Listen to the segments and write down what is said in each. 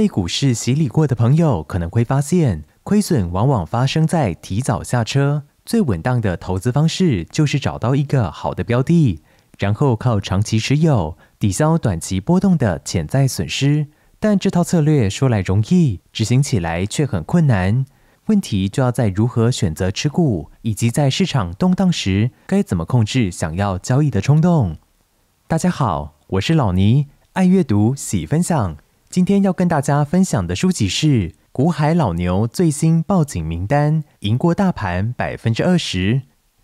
被股市洗礼过的朋友可能会发现，亏损往往发生在提早下车。最稳当的投资方式就是找到一个好的标的，然后靠长期持有抵消短期波动的潜在损失。但这套策略说来容易，执行起来却很困难。问题就要在如何选择持股，以及在市场动荡时该怎么控制想要交易的冲动。大家好，我是老倪，爱阅读，喜分享。今天要跟大家分享的书籍是《股海老牛最新报警名单，赢过大盘百分之二十》。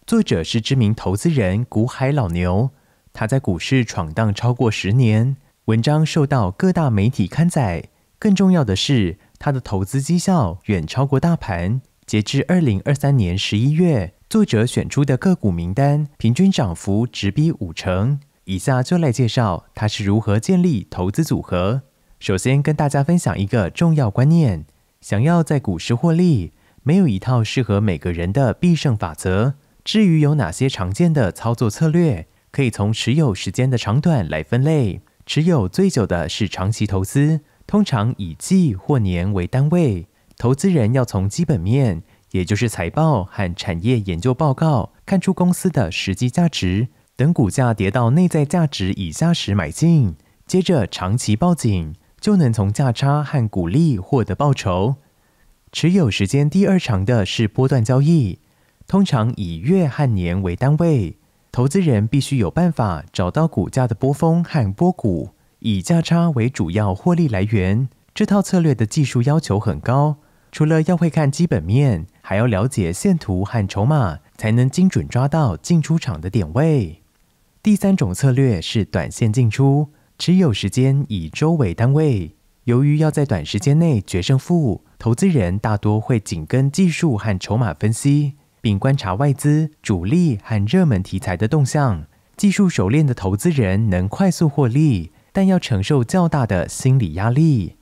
作者是知名投资人股海老牛，他在股市闯荡超过十年，文章受到各大媒体刊载。更重要的是，他的投资绩效远超过大盘。截至二零二三年十一月，作者选出的个股名单平均涨幅直逼五成。以下就来介绍他是如何建立投资组合。首先跟大家分享一个重要观念：想要在股市获利，没有一套适合每个人的必胜法则。至于有哪些常见的操作策略，可以从持有时间的长短来分类。持有最久的是长期投资，通常以季或年为单位。投资人要从基本面，也就是财报和产业研究报告，看出公司的实际价值，等股价跌到内在价值以下时买进，接着长期报警，就能从价差和股利获得报酬。持有时间第二长的是波段交易，通常以月和年为单位。投资人必须有办法找到股价的波峰和波谷，以价差为主要获利来源。这套策略的技术要求很高，除了要会看基本面，还要了解线图和筹码，才能精准抓到进出场的点位。第三种策略是短线进出。持有时间以周为单位。由于要在短时间内决胜负，投资人大多会紧跟技术和筹码分析，并观察外资、主力和热门题材的动向。技术熟练的投资人能快速获利，但要承受较大的心理压力。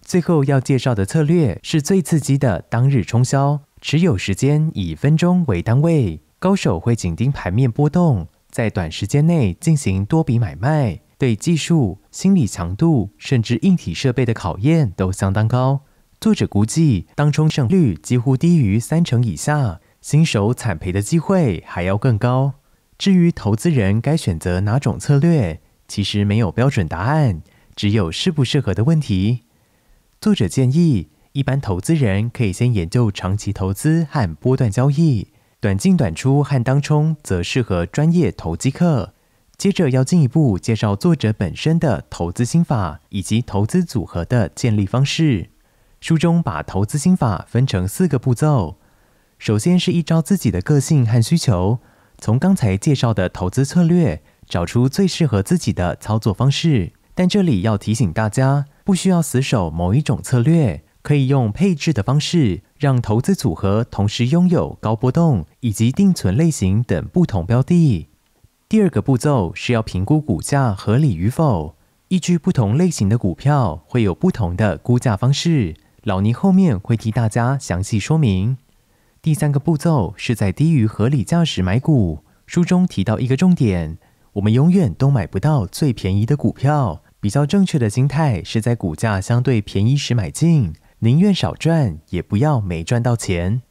最后要介绍的策略是最刺激的——当日冲销。持有时间以分钟为单位，高手会紧盯盘面波动，在短时间内进行多笔买卖。对技术、心理强度，甚至硬体设备的考验都相当高。作者估计，当冲胜率几乎低于三成以下，新手惨赔的机会还要更高。至于投资人该选择哪种策略，其实没有标准答案，只有适不适合的问题。作者建议，一般投资人可以先研究长期投资和波段交易，短进短出和当冲则适合专业投机客。接着要进一步介绍作者本身的投资心法以及投资组合的建立方式。书中把投资心法分成四个步骤，首先是依照自己的个性和需求，从刚才介绍的投资策略找出最适合自己的操作方式。但这里要提醒大家，不需要死守某一种策略，可以用配置的方式，让投资组合同时拥有高波动以及定存类型等不同标的。第二个步骤是要评估股价合理与否，依据不同类型的股票会有不同的估价方式，老倪后面会替大家详细说明。第三个步骤是在低于合理价时买股，书中提到一个重点，我们永远都买不到最便宜的股票，比较正确的心态是在股价相对便宜时买进，宁愿少赚也不要没赚到钱。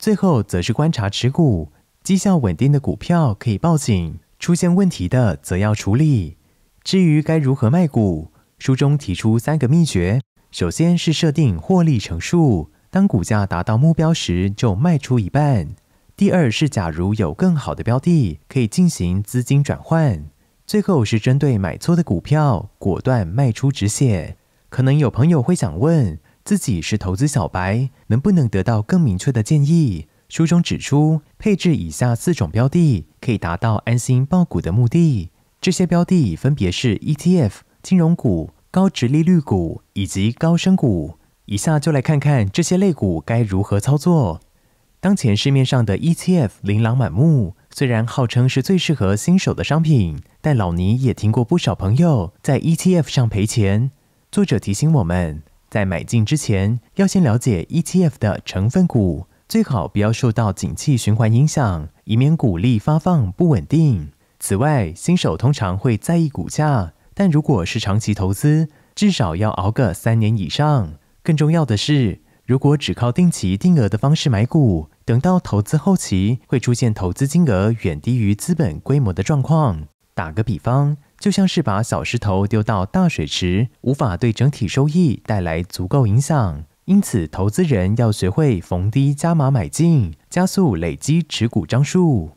最后则是观察持股，绩效稳定的股票可以报警。出现问题的则要处理。至于该如何卖股，书中提出三个秘诀：首先是设定获利乘数，当股价达到目标时就卖出一半；第二是假如有更好的标的，可以进行资金转换；最后是针对买错的股票，果断卖出止血。可能有朋友会想问，自己是投资小白，能不能得到更明确的建议？书中指出，配置以下四种标的可以达到安心报股的目的。这些标的分别是 ETF、金融股、高值利率股以及高升股。以下就来看看这些类股该如何操作。当前市面上的 ETF 琳琅满目，虽然号称是最适合新手的商品，但老尼也听过不少朋友在 ETF 上赔钱。作者提醒我们，在买进之前要先了解 ETF 的成分股。最好不要受到景气循环影响，以免股利发放不稳定。此外，新手通常会在意股价，但如果是长期投资，至少要熬个三年以上。更重要的是，如果只靠定期定额的方式买股，等到投资后期会出现投资金额远低于资本规模的状况。打个比方，就像是把小石头丢到大水池，无法对整体收益带来足够影响。因此，投资人要学会逢低加码买进，加速累积持股张数。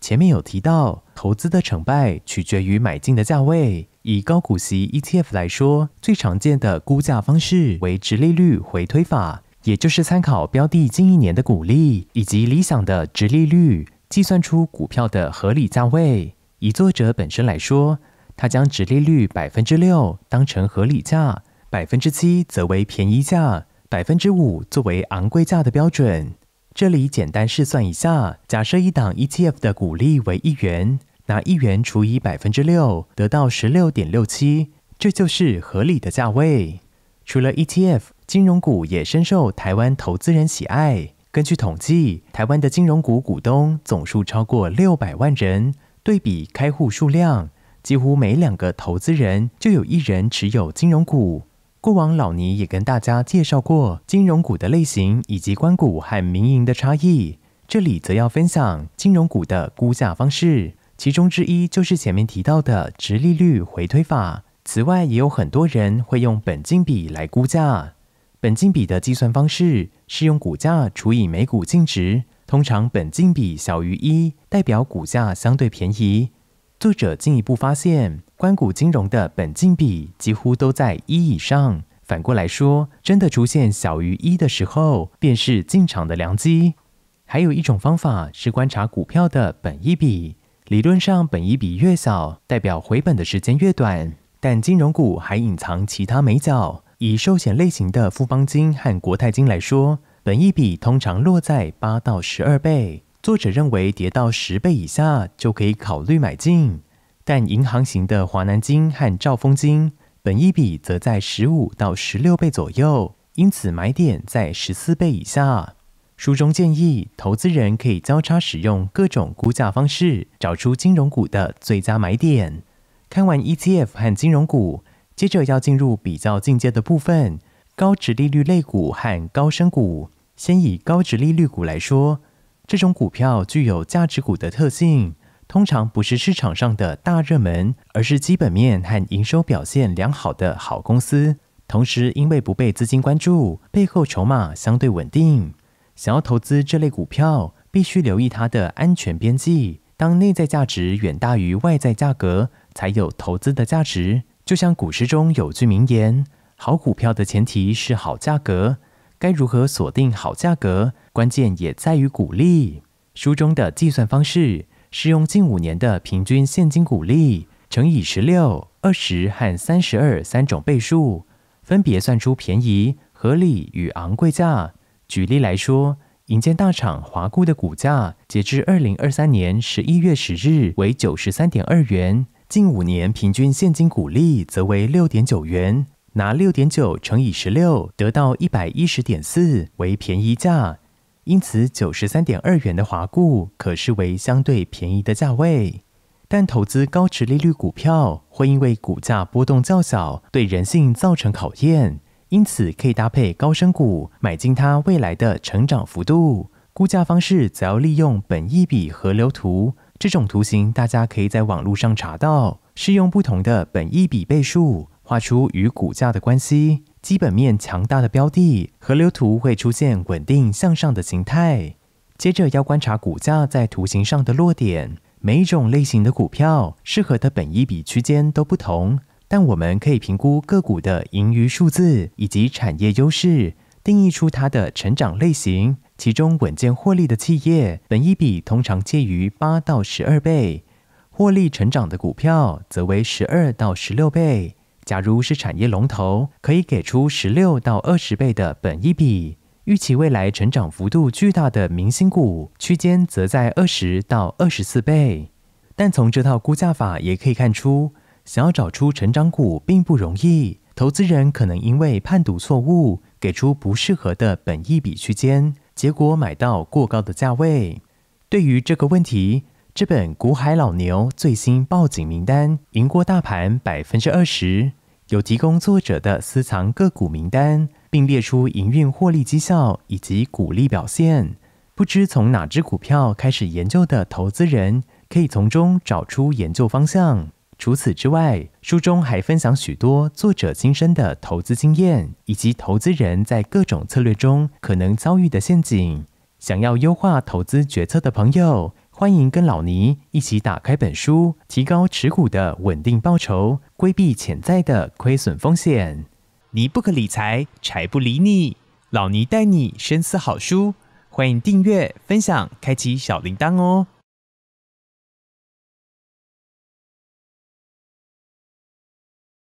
前面有提到，投资的成败取决于买进的价位。以高股息 ETF 来说，最常见的估价方式为直利率回推法，也就是参考标的近一年的股利以及理想的直利率，计算出股票的合理价位。以作者本身来说，他将直利率百分之六当成合理价，百分之七则为便宜价。百分之五作为昂贵价的标准，这里简单试算一下。假设一档 ETF 的股利为一元，拿一元除以百分之六，得到十六点六七，这就是合理的价位。除了 ETF，金融股也深受台湾投资人喜爱。根据统计，台湾的金融股股东总数超过六百万人，对比开户数量，几乎每两个投资人就有一人持有金融股。过往老倪也跟大家介绍过金融股的类型，以及官股和民营的差异。这里则要分享金融股的估价方式，其中之一就是前面提到的直利率回推法。此外，也有很多人会用本金比来估价。本金比的计算方式是用股价除以每股净值。通常本金比小于一，代表股价相对便宜。作者进一步发现，关谷金融的本金比几乎都在一以上。反过来说，真的出现小于一的时候，便是进场的良机。还有一种方法是观察股票的本一比，理论上本一比越小，代表回本的时间越短。但金融股还隐藏其他美角，以寿险类型的富邦金和国泰金来说，本一比通常落在八到十二倍。作者认为，跌到十倍以下就可以考虑买进。但银行型的华南金和兆丰金，本一比则在十五到十六倍左右，因此买点在十四倍以下。书中建议，投资人可以交叉使用各种估价方式，找出金融股的最佳买点。看完 ETF 和金融股，接着要进入比较进阶的部分：高值利率类股和高升股。先以高值利率股来说。这种股票具有价值股的特性，通常不是市场上的大热门，而是基本面和营收表现良好的好公司。同时，因为不被资金关注，背后筹码相对稳定。想要投资这类股票，必须留意它的安全边际。当内在价值远大于外在价格，才有投资的价值。就像股市中有句名言：“好股票的前提是好价格。”该如何锁定好价格？关键也在于股利。书中的计算方式是用近五年的平均现金股利乘以十六、二十和三十二三种倍数，分别算出便宜、合理与昂贵价。举例来说，银建大厂华固的股价截至二零二三年十一月十日为九十三点二元，近五年平均现金股利则为六点九元。拿六点九乘以十六，得到一百一十点四为便宜价，因此九十三点二元的华固可视为相对便宜的价位。但投资高值利率股票会因为股价波动较小，对人性造成考验，因此可以搭配高升股买进它未来的成长幅度。估价方式则要利用本一笔河流图，这种图形大家可以在网络上查到，适用不同的本一笔倍数。画出与股价的关系，基本面强大的标的，河流图会出现稳定向上的形态。接着要观察股价在图形上的落点。每一种类型的股票适合的本一比区间都不同，但我们可以评估个股的盈余数字以及产业优势，定义出它的成长类型。其中稳健获利的企业，本一比通常介于八到十二倍；获利成长的股票则为十二到十六倍。假如是产业龙头，可以给出十六到二十倍的本益比；预期未来成长幅度巨大的明星股区间则在二十到二十四倍。但从这套估价法也可以看出，想要找出成长股并不容易。投资人可能因为判读错误，给出不适合的本益比区间，结果买到过高的价位。对于这个问题，这本《股海老牛》最新报警名单，赢过大盘百分之二十。有提供作者的私藏个股名单，并列出营运获利绩效以及股利表现。不知从哪只股票开始研究的投资人，可以从中找出研究方向。除此之外，书中还分享许多作者亲身的投资经验，以及投资人在各种策略中可能遭遇的陷阱。想要优化投资决策的朋友。欢迎跟老倪一起打开本书，提高持股的稳定报酬，规避潜在的亏损风险。你不可理财，柴不理你。老倪带你深思好书，欢迎订阅、分享、开启小铃铛哦。